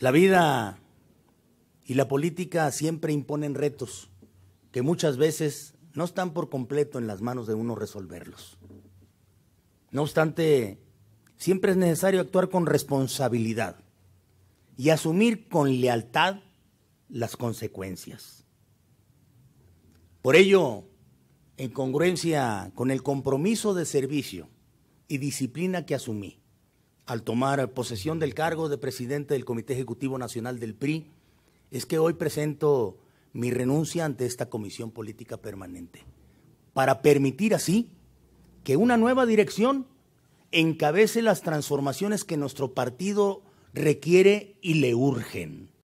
La vida y la política siempre imponen retos que muchas veces no están por completo en las manos de uno resolverlos. No obstante, siempre es necesario actuar con responsabilidad y asumir con lealtad las consecuencias. Por ello, en congruencia con el compromiso de servicio y disciplina que asumí, al tomar posesión del cargo de presidente del Comité Ejecutivo Nacional del PRI, es que hoy presento mi renuncia ante esta Comisión Política Permanente, para permitir así que una nueva dirección encabece las transformaciones que nuestro partido requiere y le urgen.